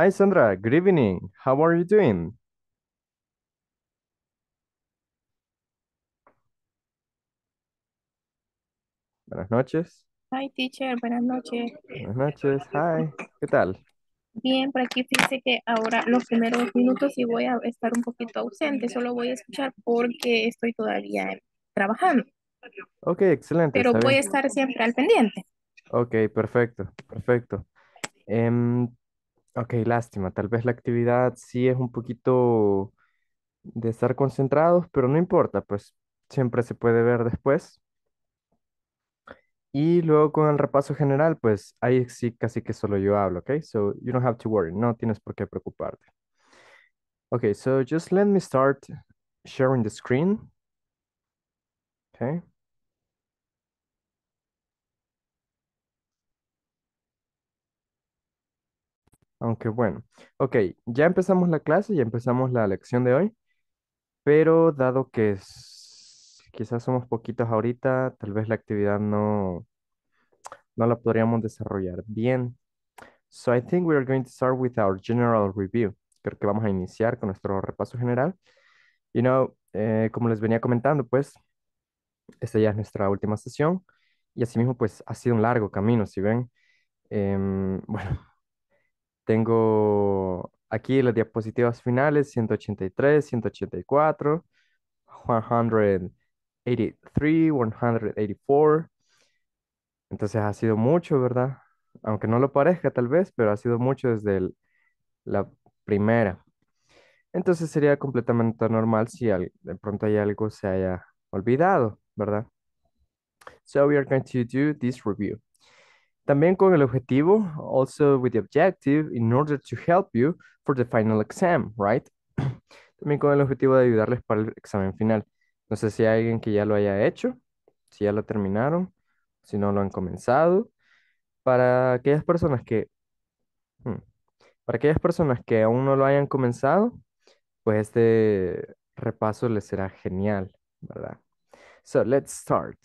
Hi, Sandra. Good evening. How are you doing? Buenas noches. Hi, teacher. Buenas noches. Buenas noches. Hi. ¿Qué tal? Bien, por aquí fíjese que ahora los primeros minutos y voy a estar un poquito ausente. Solo voy a escuchar porque estoy todavía trabajando. Ok, excelente. Pero voy a estar siempre al pendiente. Ok, perfecto, perfecto. Em, Ok, lástima. Tal vez la actividad sí es un poquito de estar concentrados, pero no importa, pues siempre se puede ver después. Y luego con el repaso general, pues ahí sí casi que solo yo hablo, ¿ok? So you don't have to worry, no tienes por qué preocuparte. Ok, so just let me start sharing the screen. Okay. Aunque bueno, ok, ya empezamos la clase, ya empezamos la lección de hoy, pero dado que quizás somos poquitos ahorita, tal vez la actividad no, no la podríamos desarrollar bien. So I think we are going to start with our general review. Creo que vamos a iniciar con nuestro repaso general. You know, eh, como les venía comentando, pues, esta ya es nuestra última sesión y asimismo, pues, ha sido un largo camino, si ven. Em, bueno, tengo aquí las diapositivas finales, 183, 184, 183, 184. Entonces ha sido mucho, ¿verdad? Aunque no lo parezca tal vez, pero ha sido mucho desde la primera. Entonces sería completamente normal si de pronto hay algo se haya olvidado, ¿verdad? So we are going to do this review. También con el objetivo, also with the objective, in order to help you for the final exam, right? También con el objetivo de ayudarles para el examen final. No sé si hay alguien que ya lo haya hecho, si ya lo terminaron, si no lo han comenzado. Para aquellas personas que, hmm, para aquellas personas que aún no lo hayan comenzado, pues este repaso les será genial, ¿verdad? So let's start.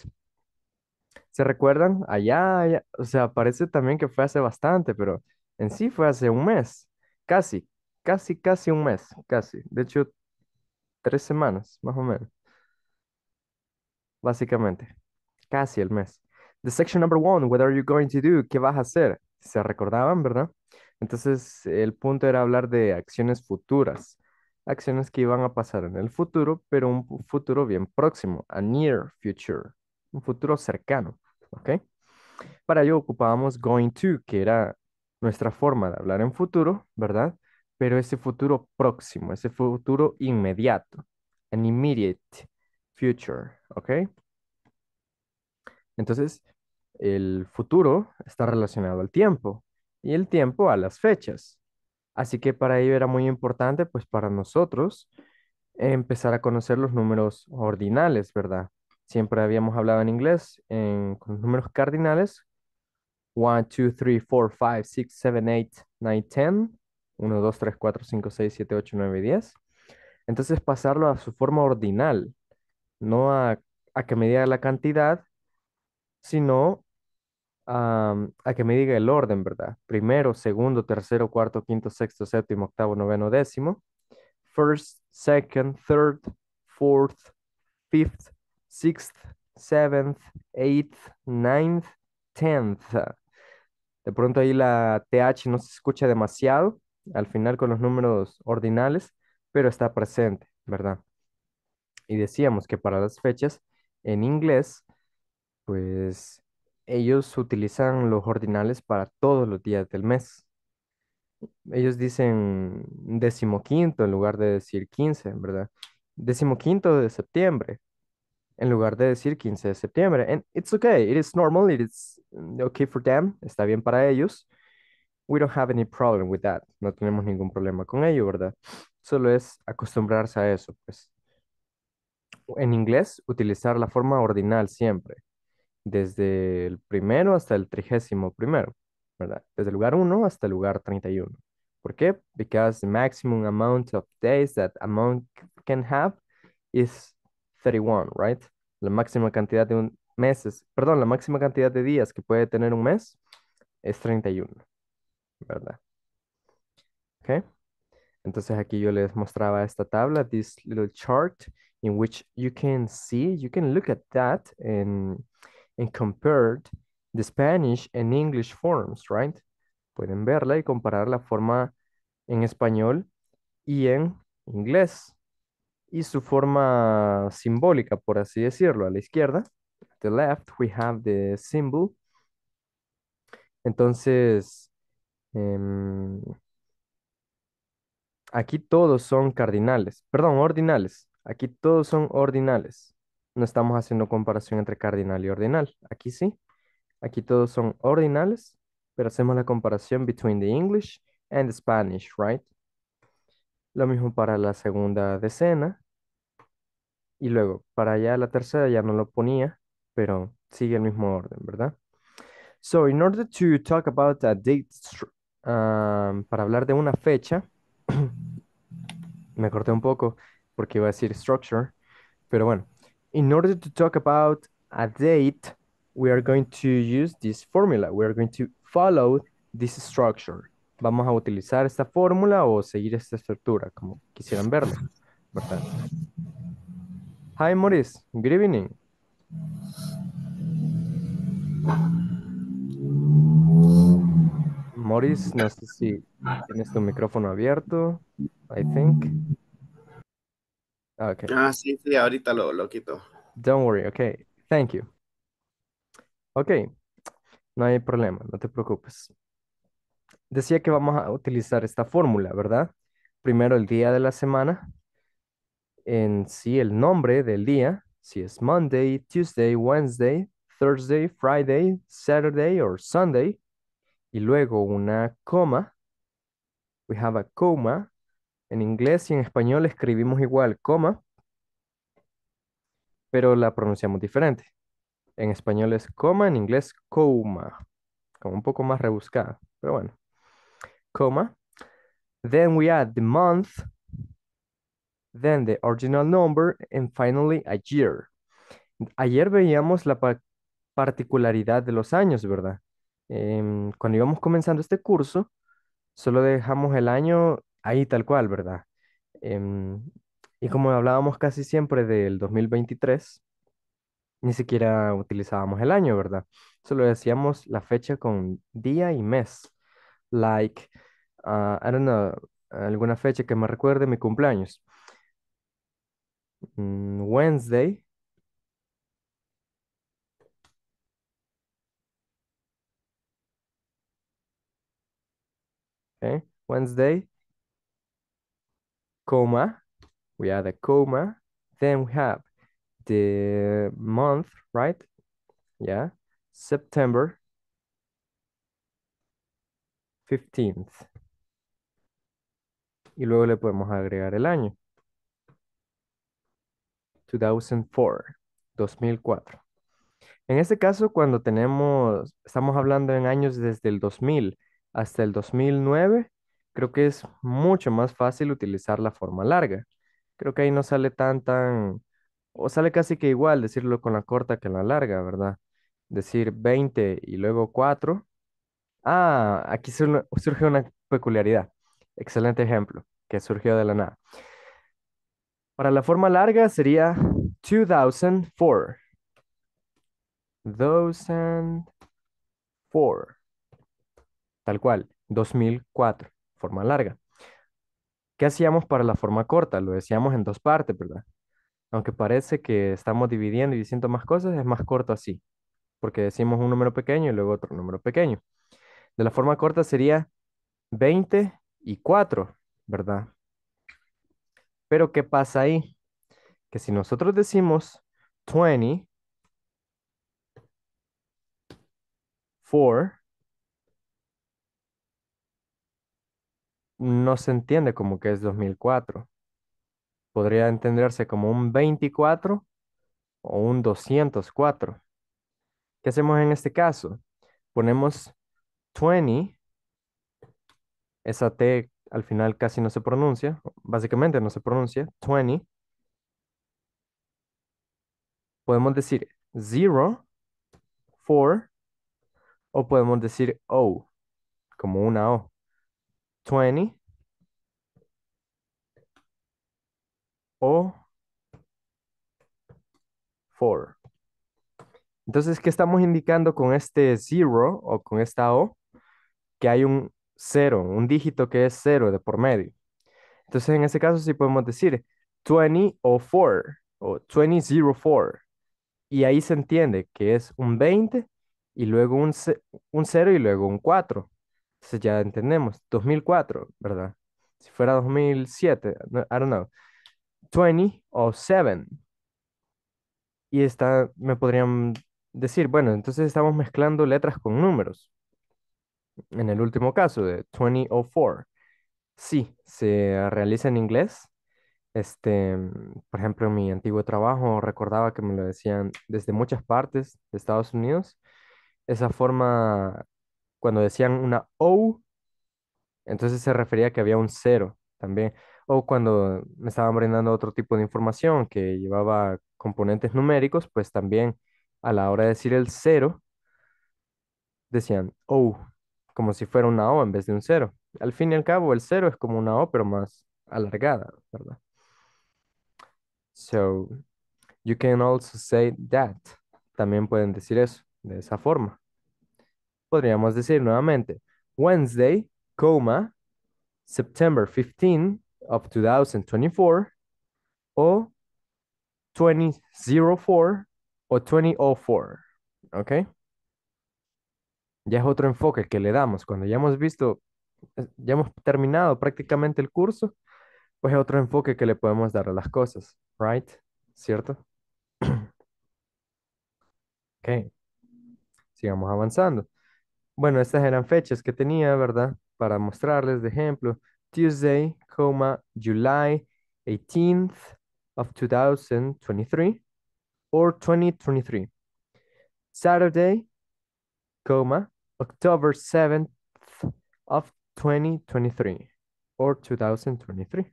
¿Se recuerdan? Allá, o sea, parece también que fue hace bastante, pero en sí fue hace un mes, casi, casi, casi un mes, casi. De hecho, tres semanas, más o menos. Básicamente, casi el mes. The section number one, what are you going to do? ¿Qué vas a hacer? Se recordaban, ¿verdad? Entonces, el punto era hablar de acciones futuras, acciones que iban a pasar en el futuro, pero un futuro bien próximo, a near future, un futuro cercano. ¿ok? Para ello ocupábamos going to, que era nuestra forma de hablar en futuro, ¿verdad? Pero ese futuro próximo, ese futuro inmediato, an immediate future, ¿ok? Entonces, el futuro está relacionado al tiempo y el tiempo a las fechas. Así que para ello era muy importante, pues para nosotros, empezar a conocer los números ordinales, ¿verdad? Siempre habíamos hablado en inglés en, con números cardinales. 1, 2, 3, 4, 5, 6, 7, 8, 9, 10. 1, 2, 3, 4, 5, 6, 7, 8, 9 10. Entonces pasarlo a su forma ordinal, no a, que me diga la cantidad, sino a que me diga el orden, ¿verdad? Primero, segundo, tercero, cuarto, quinto, sexto, séptimo, octavo, noveno, décimo. First, second, third, fourth, fifth, sixth, seventh, eighth, ninth, tenth. De pronto ahí la TH no se escucha demasiado al final con los números ordinales, pero está presente, ¿verdad? Y decíamos que para las fechas en inglés, pues ellos utilizan los ordinales para todos los días del mes. Ellos dicen decimoquinto en lugar de decir quince, ¿verdad? Decimoquinto de septiembre, en lugar de decir 15 de septiembre. And it's okay, it is normal, it is mm, okay for them, está bien para ellos. We don't have any problem with that. No tenemos ningún problema con ello, ¿verdad? Solo es acostumbrarse a eso, pues. En inglés, utilizar la forma ordinal siempre, desde el primero hasta el trigésimo primero, ¿verdad? Desde el lugar uno hasta el lugar 31. ¿Por qué? Because the maximum amount of days that a monk can have is 31, right? La máxima cantidad de un meses, perdón, la máxima cantidad de días que puede tener un mes es 31, ¿verdad? Okay. Entonces aquí yo les mostraba esta tabla, this little chart, in which you can see, you can look at that and, and compare the Spanish and English forms, right? Pueden verla y comparar la forma en español y en inglés, y su forma simbólica, por así decirlo, a la izquierda, the left, we have the symbol. Entonces, em, aquí todos son cardinales, perdón, ordinales. Aquí todos son ordinales. No estamos haciendo comparación entre cardinal y ordinal. Aquí sí. Aquí todos son ordinales, pero hacemos la comparación between the English and the Spanish, right? Lo mismo para la segunda decena. Y luego, para allá la tercera ya no lo ponía, pero sigue el mismo orden, ¿verdad? So, in order to talk about a date, um, para hablar de una fecha, me corté un poco porque iba a decir structure, pero bueno. In order to talk about a date, we are going to use this formula. We are going to follow this structure. Vamos a utilizar esta fórmula o seguir esta estructura, como quisieran verla, ¿verdad? ¡Hola, Maurice. Good evening. Maurice, no sé si tienes tu micrófono abierto, I think. Ah, ah, sí, sí, ahorita lo, lo quito. Don't worry, okay. Thank you. Ok, no hay problema, no te preocupes. Decía que vamos a utilizar esta fórmula, ¿verdad? Primero el día de la semana, en sí el nombre del día, si es Monday, Tuesday, Wednesday, Thursday, Friday, Saturday or Sunday, y luego una coma. We have a coma. En inglés y en español escribimos igual coma, pero la pronunciamos diferente. En español es coma, en inglés coma, como un poco más rebuscada, pero bueno. Coma. Then we add the month, then the original number, and finally a year. Ayer veíamos la particularidad de los años, ¿verdad? Em, cuando íbamos comenzando este curso, solo dejamos el año ahí tal cual, ¿verdad? Em, y como hablábamos casi siempre del 2023, ni siquiera utilizábamos el año, ¿verdad? Solo decíamos la fecha con día y mes. Like, ah, I don't know, alguna fecha que me recuerde mi cumpleaños. Mm, Wednesday. Okay, Wednesday, comma, we add a comma, then we have the month, right? Yeah, September 15th. Y luego le podemos agregar el año. 2004, 2004. En este caso, cuando tenemos, estamos hablando en años desde el 2000 hasta el 2009, creo que es mucho más fácil utilizar la forma larga. Creo que ahí no sale tan, tan, o sale casi que igual decirlo con la corta que la larga, ¿verdad? Decir 20 y luego 4. Ah, aquí surge una peculiaridad. Excelente ejemplo que surgió de la nada. Para la forma larga sería 2004. 2004. Tal cual, 2004, forma larga. ¿Qué hacíamos para la forma corta? Lo decíamos en dos partes, ¿verdad? Aunque parece que estamos dividiendo y diciendo más cosas, es más corto así, porque decimos un número pequeño y luego otro número pequeño. De la forma corta sería 20 y 4, ¿verdad? Pero ¿qué pasa ahí? Que si nosotros decimos 20 for, no se entiende como que es 2004. Podría entenderse como un 24 o un 204. ¿Qué hacemos en este caso? Ponemos 20, esa T al final casi no se pronuncia, básicamente no se pronuncia, 20. Podemos decir zero, four, o podemos decir O, como una O. 20, o, four. Entonces, ¿qué estamos indicando con este zero o con esta O? Que hay un cero, un dígito que es cero de por medio. Entonces, en ese caso sí podemos decir 20 o 2004. Y ahí se entiende que es un 20 y luego un, un 0 y luego un 4. Entonces ya entendemos, 2004, ¿verdad? Si fuera 2007, no, I don't know. 20 o 7. Y está, me podrían decir, bueno, entonces estamos mezclando letras con números en el último caso de 2004, sí, se realiza en inglés. Este, por ejemplo, en mi antiguo trabajo recordaba que me lo decían desde muchas partes de Estados Unidos. Esa forma, cuando decían una O, entonces se refería a que había un cero también. O cuando me estaban brindando otro tipo de información que llevaba componentes numéricos, pues también a la hora de decir el cero, decían O como si fuera una O en vez de un cero. Al fin y al cabo, el cero es como una O, pero más alargada, ¿verdad? So, you can also say that. También pueden decir eso, de esa forma. Podríamos decir nuevamente, Wednesday, coma, September 15 of 2024, o 2004 o 2004, ¿ok? ya es otro enfoque que le damos. Cuando ya hemos visto, eh, ya hemos terminado prácticamente el curso, pues es otro enfoque que le podemos dar a las cosas, ¿right? ¿Cierto? ok. Sigamos avanzando. Bueno, estas eran fechas que tenía, ¿verdad? Para mostrarles de ejemplo. Tuesday, coma, July 18th of 2023 or 2023. Saturday, coma, October 7th of 2023 or 2023.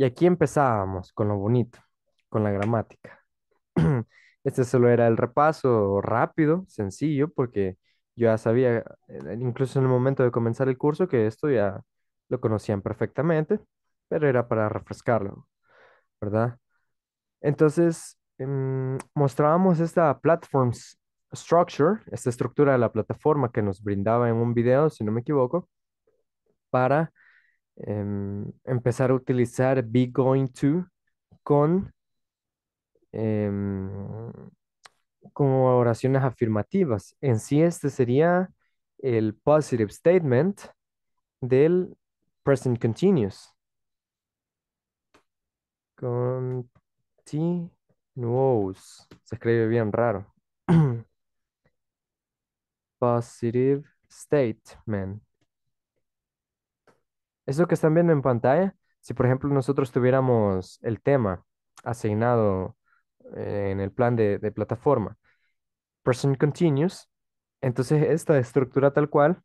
Y aquí empezábamos con lo bonito, con la gramática. Este solo era el repaso rápido, sencillo, porque yo ya sabía, eh, incluso en el momento de comenzar el curso, que esto ya lo conocían perfectamente, pero era para refrescarlo, ¿verdad? Entonces, em, mostrábamos esta platforms structure, esta estructura de la plataforma que nos brindaba en un video, si no me equivoco, para em, empezar a utilizar be going to con, em, con oraciones afirmativas. En sí, este sería el positive statement del present continuous. Continuous. Se escribe bien raro. Positive statement. Eso que están viendo en pantalla, si por ejemplo nosotros tuviéramos el tema asignado eh, en el plan de, plataforma, person continuous, entonces esta estructura tal cual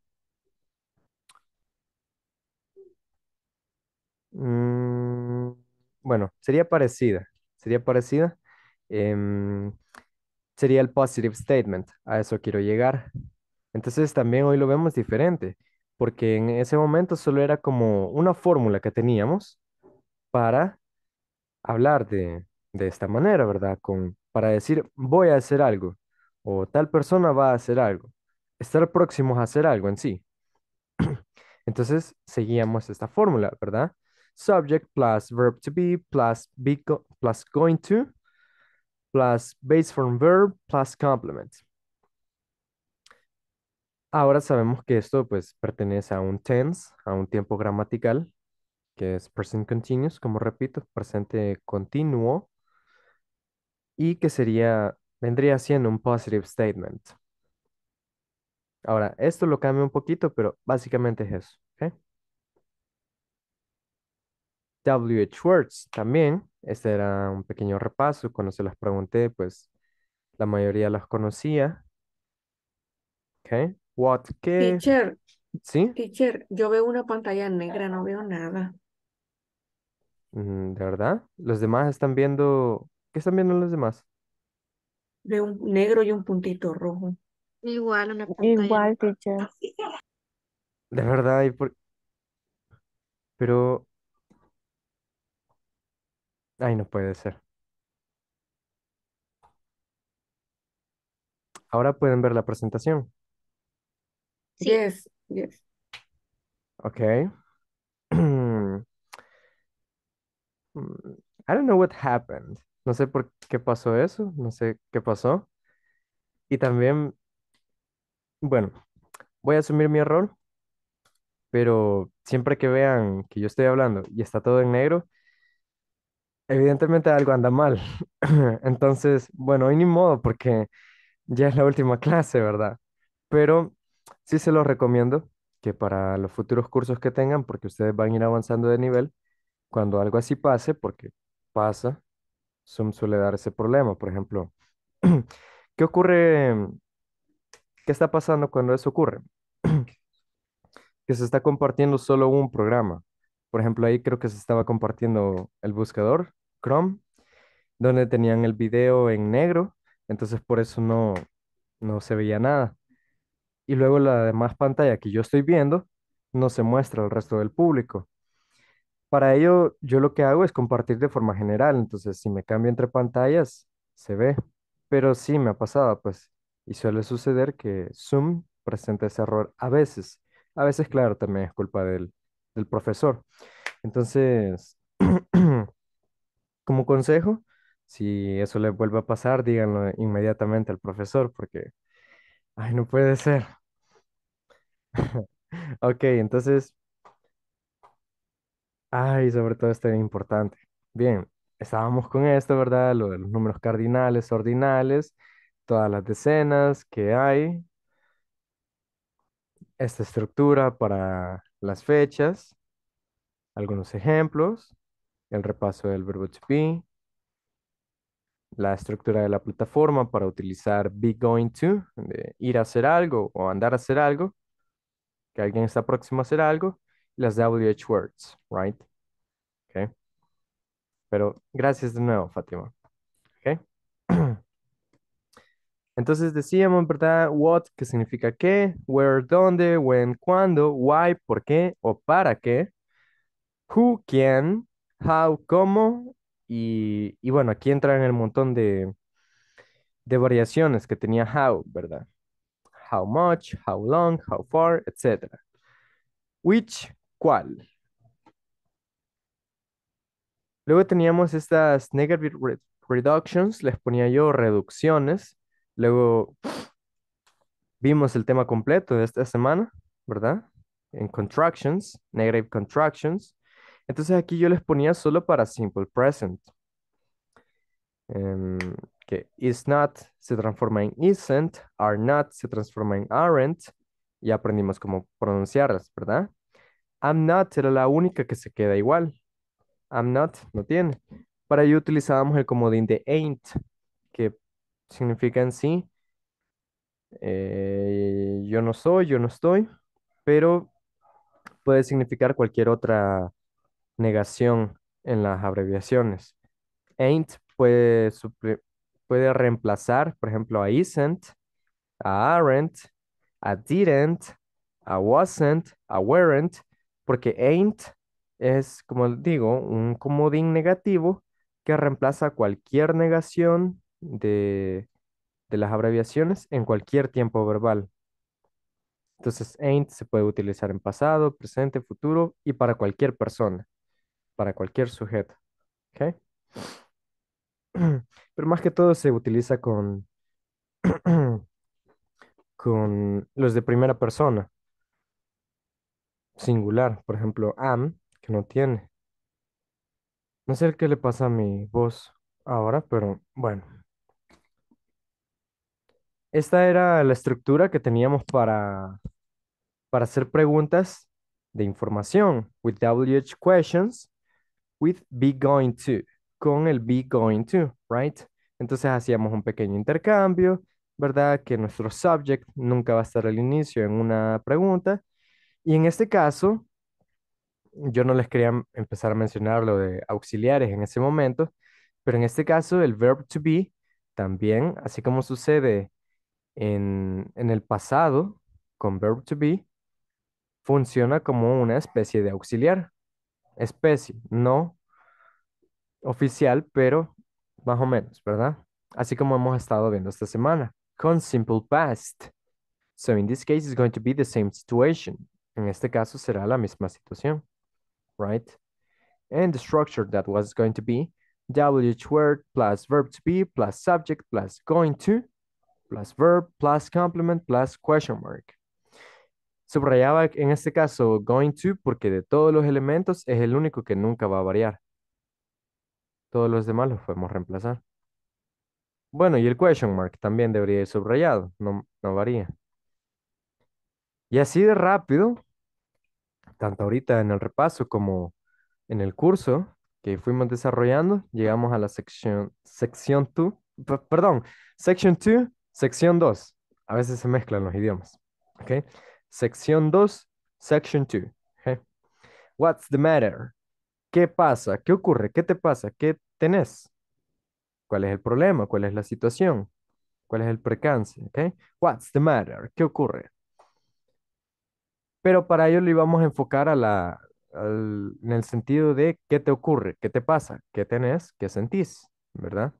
mm, bueno, sería parecida, sería parecida. Em, sería el positive statement, a eso quiero llegar. Entonces también hoy lo vemos diferente, porque en ese momento solo era como una fórmula que teníamos para hablar de, esta manera, ¿verdad? Con, para decir, voy a hacer algo, o tal persona va a hacer algo, estar próximos a hacer algo en sí. Entonces seguíamos esta fórmula, ¿verdad? Subject plus verb to be plus plus going to plus base form verb plus complement. Ahora sabemos que esto pues pertenece a un tense, a un tiempo gramatical, que es present continuous, como repito, presente continuo, y que sería, vendría siendo un positive statement. Ahora, esto lo cambia un poquito, pero básicamente es eso. W.H. Words también. Este era un pequeño repaso. Cuando se las pregunté, pues la mayoría las conocía. ¿Ok? What, ¿qué? Teacher, ¿Sí? teacher, yo veo una pantalla negra, no veo nada. Mm, ¿De verdad? ¿Los demás están viendo? ¿Qué están viendo los demás? Veo un negro y un puntito rojo. Igual, una pantalla. Igual, teacher. De verdad, pero... Ay, no puede ser. Ahora pueden ver la presentación. Sí. sí. yes. Okay. Mm, I don't know what happened. No sé por qué pasó eso, no sé qué pasó. Y también, bueno, voy a asumir mi error, pero siempre que vean que yo estoy hablando y está todo en negro, evidentemente algo anda mal. Entonces, bueno, hoy ni modo porque ya es la última clase, ¿verdad? Pero Sí se los recomiendo que para los futuros cursos que tengan, porque ustedes van a ir avanzando de nivel, cuando algo así pase, porque pasa, Zoom suele dar ese problema. Por ejemplo, ¿qué ocurre? ¿Qué está pasando cuando eso ocurre? que se está compartiendo solo un programa. Por ejemplo, ahí creo que se estaba compartiendo el buscador, Chrome, donde tenían el video en negro, entonces por eso no, no se veía nada y luego la demás pantalla que yo estoy viendo no se muestra al resto del público. Para ello, yo lo que hago es compartir de forma general, entonces si me cambio entre pantallas, se ve. Pero sí, me ha pasado, pues, y suele suceder que Zoom presenta ese error a veces. A veces, claro, también es culpa del, del profesor. Entonces, como consejo, si eso le vuelve a pasar, díganlo inmediatamente al profesor, porque Ay, no puede ser. Ok, entonces, ay, sobre todo esto es importante. Bien, estábamos con esto, ¿verdad? Lo de los números cardinales, ordinales, todas las decenas que hay, esta estructura para las fechas, algunos ejemplos, el repaso del verbo to be, la estructura de la plataforma para utilizar be going to, ir a hacer algo o andar a hacer algo, que alguien está próximo a hacer algo, las WH words, right? Okay. Pero gracias de nuevo, Fátima. Okay. Entonces decíamos, ¿verdad? What, que significa qué, where, dónde, when, cuándo, why, por qué o para qué, who, quién, how, cómo y, bueno, aquí entra en el montón de, variaciones que tenía how, ¿verdad? How much, how long, how far, etc. Which, cuál. Luego teníamos estas negative reductions, les ponía yo reducciones. Luego vimos el tema completo de esta semana, ¿verdad? En contractions, negative contractions. Entonces aquí yo les ponía solo para simple present. Em, que is not se transforma en isn't, are not se transforma en aren't. Y aprendimos cómo pronunciarlas, ¿verdad? I'm not era la única que se queda igual. I'm not no tiene. Para ello utilizábamos el comodín de ain't, que significa en sí eh, yo no soy, yo no estoy, pero puede significar cualquier otra negación en las abreviaciones. Ain't puede, puede reemplazar, por ejemplo, a isn't, a aren't, a didn't, a wasn't, a weren't, porque ain't es, como digo, un comodín negativo que reemplaza cualquier negación de, de las abreviaciones en cualquier tiempo verbal. Entonces, ain't se puede utilizar en pasado, presente, futuro y para cualquier persona para cualquier sujeto. Pero más que todo se utiliza con, con los de primera persona. Singular, por ejemplo, am, que no tiene. No sé qué le pasa a mi voz ahora, pero bueno. Esta era la estructura que teníamos para, para hacer preguntas de información, with WH questions, with be going to, con el be going to, right? Entonces hacíamos un pequeño intercambio, ¿verdad? Que nuestro subject nunca va a estar al inicio en una pregunta. Y en este caso, yo no les quería empezar a mencionar lo de auxiliares en ese momento, pero en este caso el verb to be también, así como sucede en, en el pasado con verb to be, funciona como una especie de auxiliar, especie, no oficial, pero más o menos, ¿verdad? Así como hemos estado viendo esta semana, con simple past. So in this case, it's going to be the same situation. En este caso será la misma situación, right? And the structure that was going to be WH word plus verb to be plus subject plus going to plus verb plus complement plus question mark. Subrayaba en este caso going to porque de todos los elementos es el único que nunca va a variar. Todos los demás los podemos reemplazar. Bueno, y el question mark también debería ir subrayado, no, varía. Y así de rápido, tanto ahorita en el repaso como en el curso que fuimos desarrollando, llegamos a la sección, sección 2, perdón, sección 2, sección 2. A veces se mezclan los idiomas, ¿ok? Sección 2, Section 2. ¿eh? What's the matter? ¿Qué pasa? ¿Qué ocurre? ¿Qué te pasa? ¿Qué tenés? ¿Cuál es el problema? ¿Cuál es la situación? ¿Cuál es el percance? Okay. What's the matter? ¿Qué ocurre? Pero para ello le íbamos a enfocar la, en el sentido de qué te ocurre, qué te pasa, qué tenés, qué sentís, ¿verdad?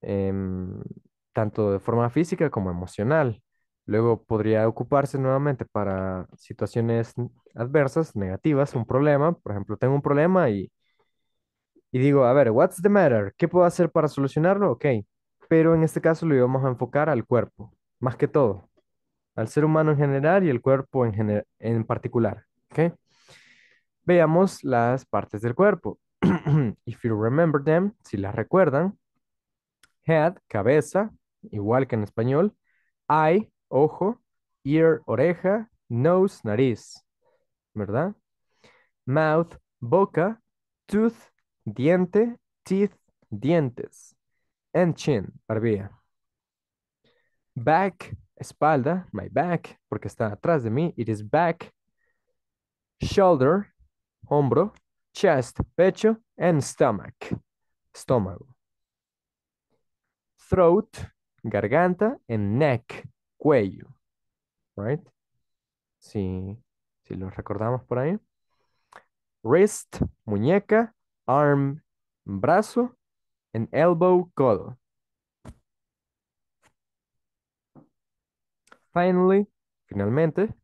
Em, tanto de forma física como emocional. Luego podría ocuparse nuevamente para situaciones adversas, negativas, un problema. Por ejemplo, tengo un problema y, y digo, a ver, what's the matter? ¿Qué puedo hacer para solucionarlo? Ok, pero en este caso lo íbamos a enfocar al cuerpo, más que todo, al ser humano en general y el cuerpo en, en particular. Okay? Veamos las partes del cuerpo. If you remember them, si las recuerdan, head, cabeza, igual que en español, eye, ojo, ear, oreja, nose, nariz, ¿verdad? Mouth, boca, tooth, diente, teeth, dientes, and chin, barbilla. Back, espalda, my back, porque está atrás de mí, it is back. Shoulder, hombro, chest, pecho, and stomach, estómago. Throat, garganta, and neck, cuello, right? Si, si lo recordamos por ahí. Wrist, muñeca, arm, brazo, and elbow, codo. Finally, finalmente,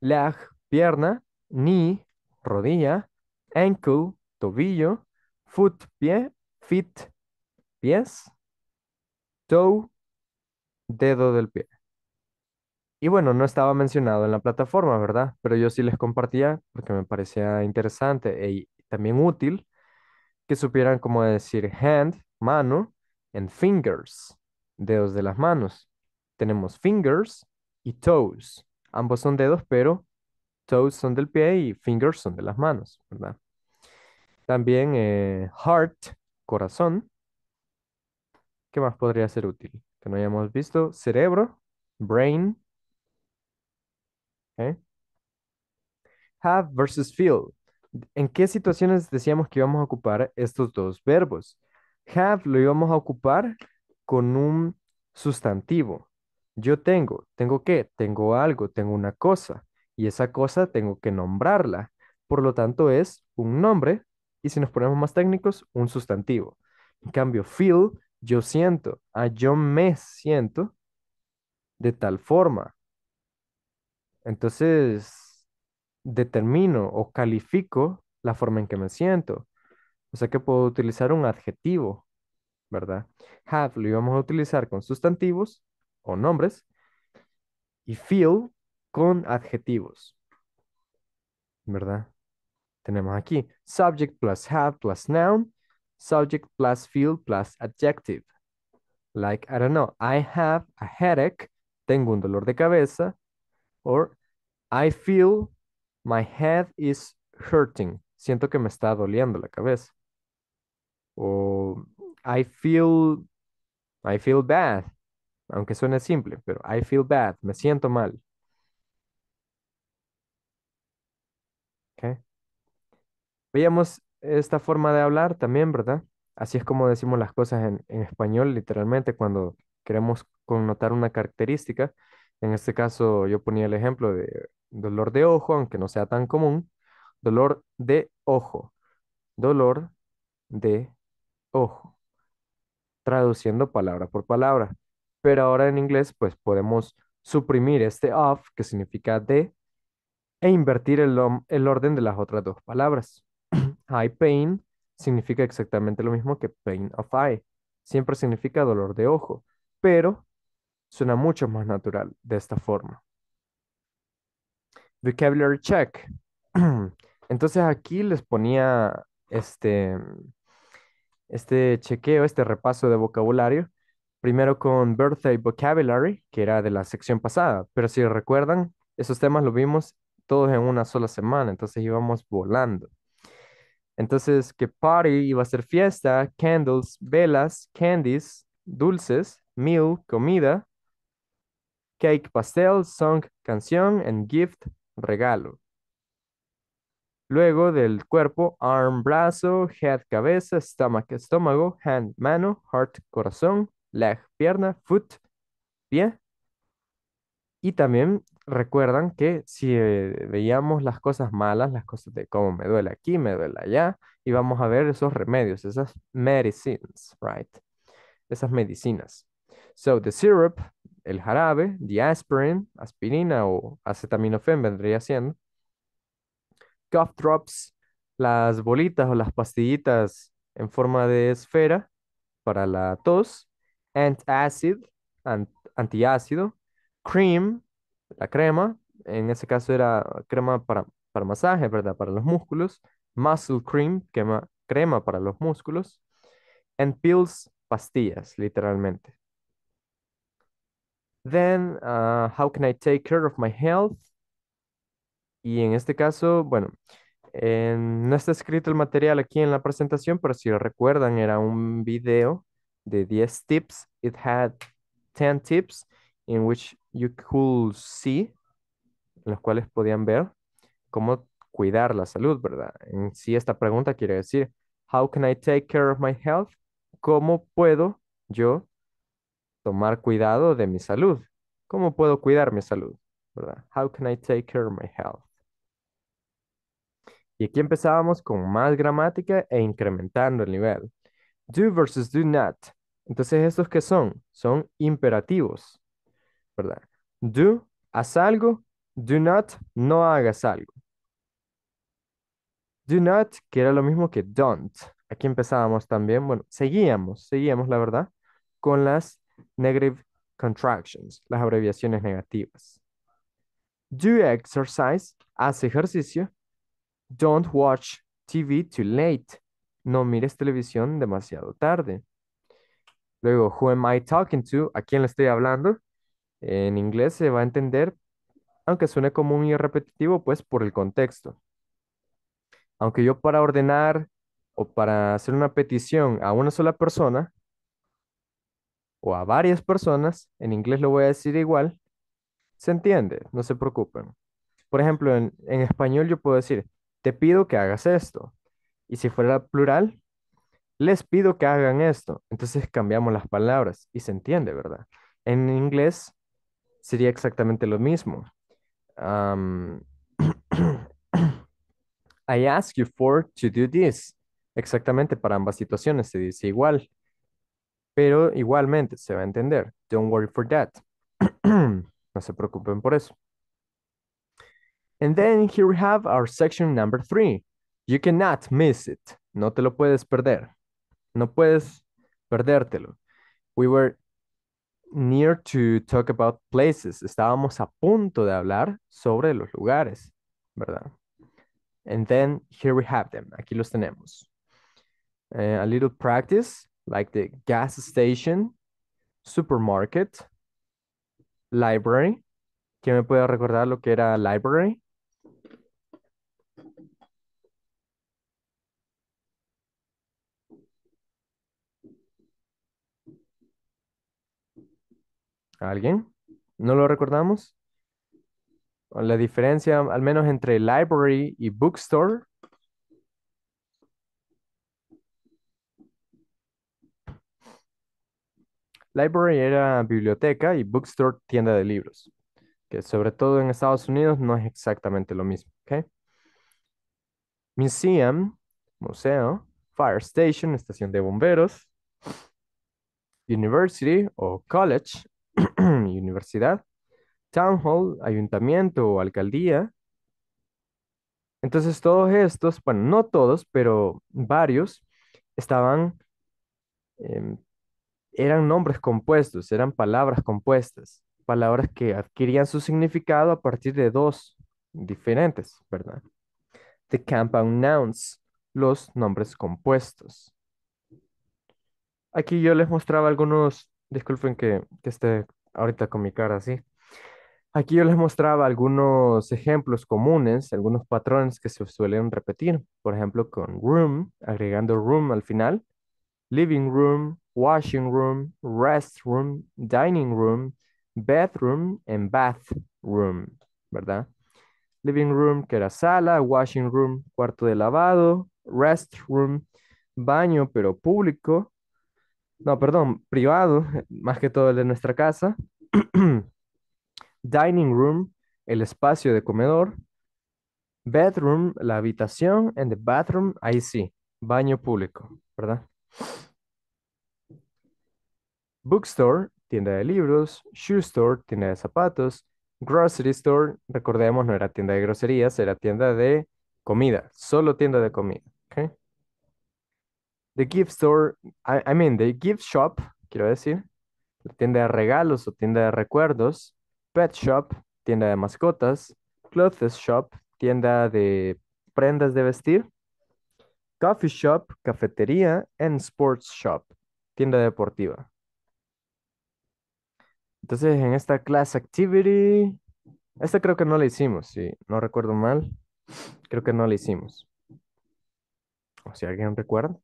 leg, pierna, knee, rodilla, ankle, tobillo, foot, pie, feet, pies, toe, dedo del pie. Y bueno, no estaba mencionado en la plataforma, ¿verdad? Pero yo sí les compartía porque me parecía interesante e, y también útil que supieran cómo decir hand, mano, and fingers, dedos de las manos. Tenemos fingers y toes. Ambos son dedos, pero toes son del pie y fingers son de las manos, ¿verdad? También eh, heart, corazón. ¿Qué más podría ser útil? Que no hayamos visto. Cerebro, brain, ¿Eh? Have versus feel. ¿En qué situaciones decíamos que íbamos a ocupar estos dos verbos? Have lo íbamos a ocupar con un sustantivo. Yo tengo, tengo qué, tengo algo, tengo una cosa y esa cosa tengo que nombrarla. Por lo tanto es un nombre y si nos ponemos más técnicos, un sustantivo. En cambio, feel, yo siento, a ah, yo me siento de tal forma. Entonces, determino o califico la forma en que me siento. O sea que puedo utilizar un adjetivo, ¿verdad? Have lo íbamos a utilizar con sustantivos o nombres y feel con adjetivos, ¿verdad? Tenemos aquí subject plus have plus noun, subject plus feel plus adjective. Like, I don't know, I have a headache, tengo un dolor de cabeza, or I feel my head is hurting. Siento que me está doliendo la cabeza. O I feel, I feel bad. Aunque suene simple, pero I feel bad. Me siento mal. Okay. Veamos esta forma de hablar también, ¿verdad? Así es como decimos las cosas en, en español, literalmente, cuando queremos connotar una característica. En este caso, yo ponía el ejemplo de dolor de ojo, aunque no sea tan común. Dolor de ojo. Dolor de ojo. Traduciendo palabra por palabra. Pero ahora en inglés, pues podemos suprimir este of, que significa de, e invertir el, el orden de las otras dos palabras. Eye pain significa exactamente lo mismo que pain of eye. Siempre significa dolor de ojo. Pero Suena mucho más natural de esta forma. Vocabulary check. Entonces aquí les ponía este, este chequeo, este repaso de vocabulario. Primero con Birthday Vocabulary, que era de la sección pasada. Pero si recuerdan, esos temas los vimos todos en una sola semana, entonces íbamos volando. Entonces, que party iba a ser fiesta, candles, velas, candies, dulces, meal, comida, cake, pastel, song, canción, and gift, regalo. Luego del cuerpo, arm, brazo, head, cabeza, stomach, estómago, hand, mano, heart, corazón, leg, pierna, foot, pie. Y también recuerdan que si eh, veíamos las cosas malas, las cosas de cómo me duele aquí, me duele allá, y vamos a ver esos remedios, esas medicines, right? Esas medicinas. So the syrup el jarabe, the aspirin, aspirina o acetaminofén vendría siendo. Cough drops, las bolitas o las pastillitas en forma de esfera para la tos. Antacid, acid, antiácido. Cream, la crema, en ese caso era crema para, masaje, ¿verdad? Para los músculos. Muscle cream, crema para los músculos. And pills, pastillas, literalmente. Then, uh, how can I take care of my health? Y en este caso, bueno, no está escrito el material aquí en la presentación, pero si lo recuerdan, era un video de 10 tips. It had 10 tips in which you could see, en los cuales podían ver cómo cuidar la salud, ¿verdad? Si esta pregunta quiere decir, how can I take care of my health? ¿Cómo puedo yo tomar cuidado de mi salud. ¿Cómo puedo cuidar mi salud? ¿Verdad? How can I take care my health? Y aquí empezábamos con más gramática e incrementando el nivel. Do versus do not. Entonces, ¿estos qué son? Son imperativos, ¿verdad? Do, haz algo. Do not, no hagas algo. Do not, que era lo mismo que don't. Aquí empezábamos también, bueno, seguíamos, seguíamos, la verdad, con las Negative contractions, las abreviaciones negativas. Do exercise, haz ejercicio. Don't watch TV too late. No mires televisión demasiado tarde. Luego, who am I talking to? ¿A quién le estoy hablando? En inglés se va a entender, aunque suene común y repetitivo, pues por el contexto. Aunque yo para ordenar o para hacer una petición a una sola persona, o a varias personas, en inglés lo voy a decir igual, se entiende, no se preocupen. Por ejemplo, en, español yo puedo decir, te pido que hagas esto. Y si fuera plural, les pido que hagan esto. Entonces cambiamos las palabras y se entiende, ¿verdad? En inglés sería exactamente lo mismo. I ask you for to do this. Exactamente, para ambas situaciones se dice igual. Pero igualmente se va a entender. Don't worry for that. no se preocupen por eso. And then here we have our section number three. You cannot miss it. No te lo puedes perder. No puedes perdértelo. We were near to talk about places. Estábamos a punto de hablar sobre los lugares, ¿verdad? And then here we have them. Aquí los tenemos. Eh, a little practice like the gas station, supermarket, library. ¿Quién me puede recordar lo que era library? ¿Alguien? ¿No lo recordamos? La diferencia, al menos entre library y bookstore, Library era biblioteca y bookstore tienda de libros, que sobre todo en Estados Unidos no es exactamente lo mismo. ¿okay? Museum, museo, fire station, estación de bomberos, university o college, universidad, town hall, ayuntamiento o alcaldía. Entonces todos estos, bueno, no todos, pero varios, estaban em, eran nombres compuestos, eran palabras compuestas, palabras que adquirían su significado a partir de dos diferentes, ¿verdad? The compound nouns, los nombres compuestos. Aquí yo les mostraba algunos, disculpen que, que esté ahorita con mi cara así. Aquí yo les mostraba algunos ejemplos comunes, algunos patrones que se suelen repetir. Por ejemplo, con room, agregando room al final, living room, washing room, restroom, dining room, bedroom and bathroom, ¿verdad? Living room, que era sala, washing room, cuarto de lavado, restroom, baño, pero público, no, perdón, privado, más que todo el de nuestra casa, dining room, el espacio de comedor, bedroom, la habitación, and the bathroom, ahí sí, baño público, ¿verdad? Bookstore, tienda de libros. Shoe store, tienda de zapatos. Grocery store, recordemos, no era tienda de groserías, era tienda de comida, solo tienda de comida. Okay? The gift store, I, mean, the gift shop, quiero decir, tienda de regalos o tienda de recuerdos. Pet shop, tienda de mascotas. Clothes shop, tienda de prendas de vestir coffee shop, cafetería, and sports shop, tienda deportiva. Entonces, en esta class activity, esta creo que no la hicimos, si no recuerdo mal, creo que no la hicimos. O si alguien recuerda.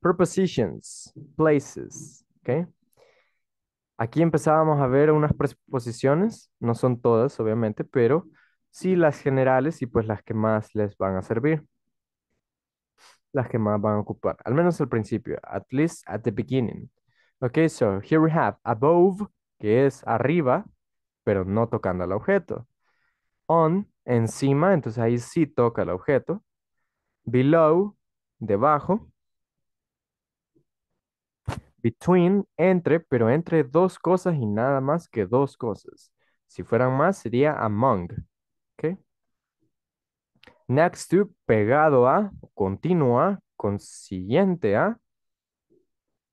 Prepositions, places, Aquí empezábamos a ver unas preposiciones, no son todas, obviamente, pero sí las generales y pues las que más les van a servir las que más van a ocupar, al menos al principio, at least at the beginning. Ok, so here we have above, que es arriba, pero no tocando al objeto. On, encima, entonces ahí sí toca el objeto. Below, debajo. Between, entre, pero entre dos cosas y nada más que dos cosas. Si fueran más, sería among. ¿Ok? Next to, pegado a, continua, consiguiente a.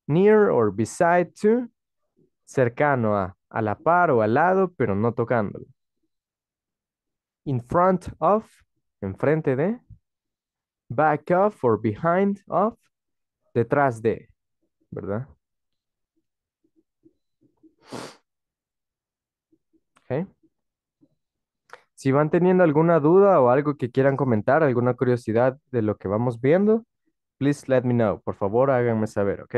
Near or beside to, cercano a, a la par o al lado, pero no tocando. In front of, enfrente de. Back of or behind of, detrás de, ¿verdad? Okay. Si van teniendo alguna duda o algo que quieran comentar, alguna curiosidad de lo que vamos viendo, please let me know. Por favor, háganme saber, ¿ok?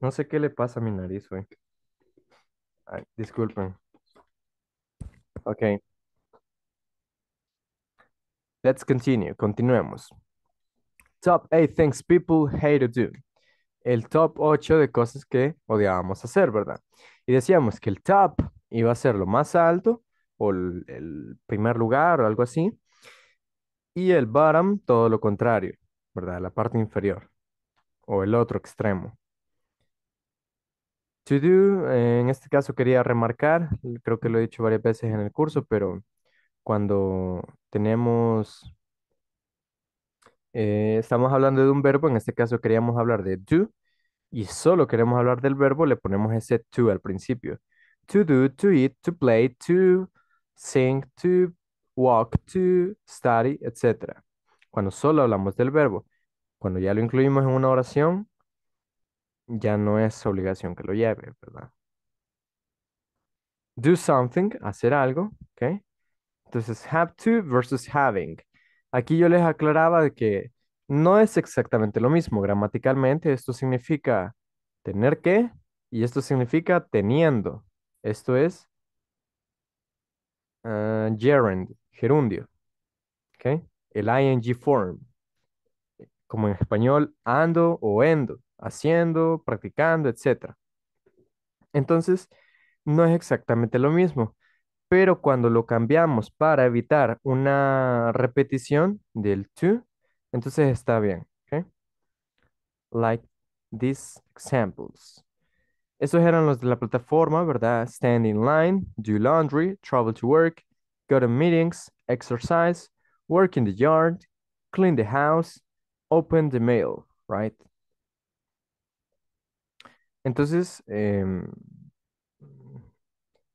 No sé qué le pasa a mi nariz, güey. disculpen. Ok. Let's continue. Continuemos. Top 8 things people hate to do el top 8 de cosas que odiábamos hacer, ¿verdad? Y decíamos que el top iba a ser lo más alto o el, primer lugar o algo así. Y el bottom, todo lo contrario, ¿verdad? La parte inferior o el otro extremo. To do, eh, en este caso quería remarcar, creo que lo he dicho varias veces en el curso, pero cuando tenemos eh, estamos hablando de un verbo, en este caso queríamos hablar de do, y solo queremos hablar del verbo, le ponemos ese to al principio. To do, to eat, to play, to sing, to walk, to study, etc. Cuando solo hablamos del verbo, cuando ya lo incluimos en una oración, ya no es obligación que lo lleve, ¿verdad? Do something, hacer algo, ¿ok? Entonces, have to versus having. Aquí yo les aclaraba que no es exactamente lo mismo gramaticalmente. Esto significa tener que y esto significa teniendo. Esto es ah, gerundio. El ing form. Como en español, ando o endo, haciendo, practicando, etc. Entonces, no es exactamente lo mismo pero cuando lo cambiamos para evitar una repetición del to, entonces está bien. ¿okay? Like these examples. Esos eran los de la plataforma, ¿verdad? Stand in line, do laundry, travel to work, go to meetings, exercise, work in the yard, clean the house, open the mail, right? Entonces, em,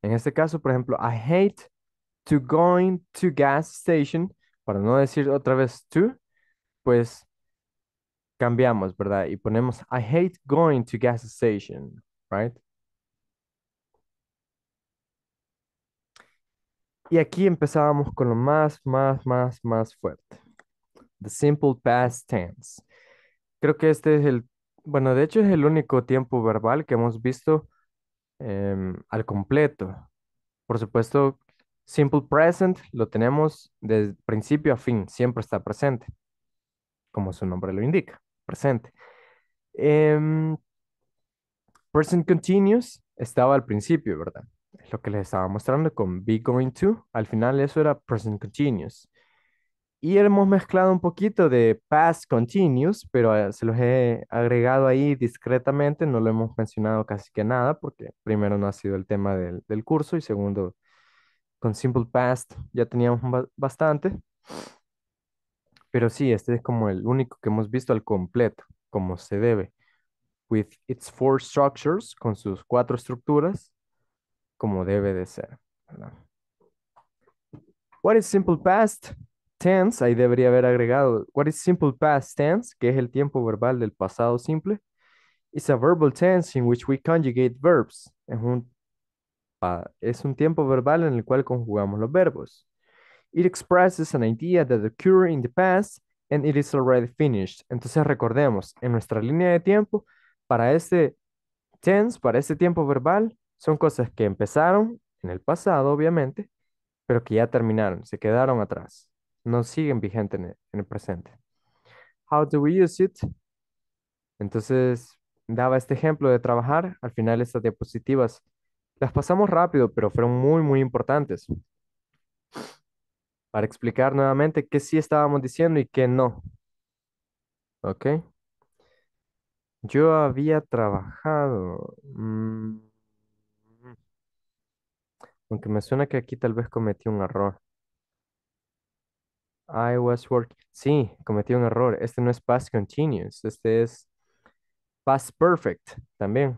en este caso, por ejemplo, I hate to going to gas station, para no decir otra vez to, pues cambiamos, ¿verdad? Y ponemos I hate going to gas station, right? Y aquí empezábamos con lo más, más, más, más fuerte. The simple past tense. Creo que este es el, bueno, de hecho es el único tiempo verbal que hemos visto Em, al completo. Por supuesto, Simple Present lo tenemos de principio a fin, siempre está presente, como su nombre lo indica, presente. Em, present Continuous estaba al principio, ¿verdad? Es lo que les estaba mostrando con Be Going To, al final eso era Present Continuous. Y hemos mezclado un poquito de past continuous, pero eh, se los he agregado ahí discretamente, no lo hemos mencionado casi que nada, porque primero no ha sido el tema del, del curso y segundo, con simple past ya teníamos bastante. Pero sí, este es como el único que hemos visto al completo, como se debe. With its four structures, con sus cuatro estructuras, como debe de ser. ¿Qué What is simple past? tense, ahí debería haber agregado, what is simple past tense, que es el tiempo verbal del pasado simple. It's a verbal tense in which we conjugate verbs. Es un, tiempo verbal en el cual conjugamos los verbos. It expresses an idea that occurred in the past and it is already finished. Entonces recordemos, en nuestra línea de tiempo, para este tense, para este tiempo verbal, son cosas que empezaron en el pasado, obviamente, pero que ya terminaron, se quedaron atrás no siguen vigentes e, en, el presente. How do we use it? Entonces, daba este ejemplo de trabajar al final estas diapositivas. Las pasamos rápido, pero fueron muy, muy importantes para explicar nuevamente qué sí estábamos diciendo y qué no. ¿Ok? Yo había trabajado... Mm, mm, mm. aunque me suena que aquí tal vez cometí un error. I was working. Sí, cometí un error. Este no es past continuous, este es past perfect también.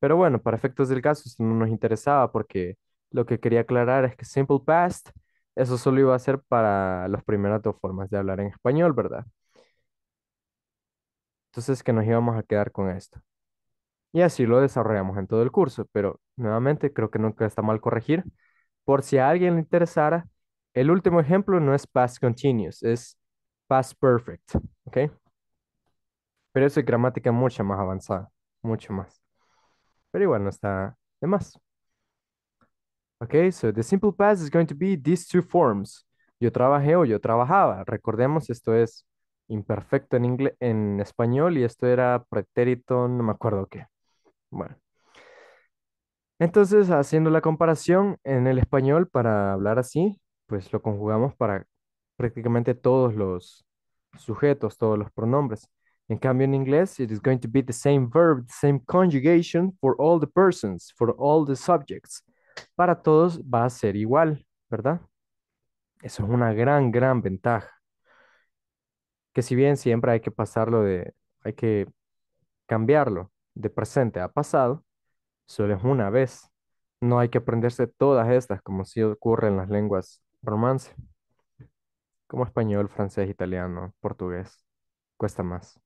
Pero bueno, para efectos del caso, esto no nos interesaba porque lo que quería aclarar es que simple past, eso solo iba a ser para las primeras dos formas de hablar en español, ¿verdad? Entonces que nos íbamos a quedar con esto. Y así lo desarrollamos en todo el curso, pero nuevamente creo que nunca está mal corregir. Por si a alguien le interesara, el último ejemplo no es past continuous, es past perfect, ¿ok? Pero eso es gramática mucho más avanzada, mucho más. Pero igual no está de más. Ok, so the simple past is going to be these two forms. Yo trabajé o yo trabajaba. Recordemos, esto es imperfecto en, inglés, en español y esto era pretérito, no me acuerdo qué. Bueno. Entonces, haciendo la comparación en el español para hablar así, pues lo conjugamos para prácticamente todos los sujetos, todos los pronombres. En cambio, en inglés, it is going to be the same verb, the same conjugation for all the persons, for all the subjects. Para todos va a ser igual, ¿verdad? Eso es una gran, gran ventaja. Que si bien siempre hay que pasarlo de, hay que cambiarlo de presente a pasado, solo es una vez. No hay que aprenderse todas estas como si ocurre en las lenguas romance. Como español, francés, italiano, portugués, cuesta más.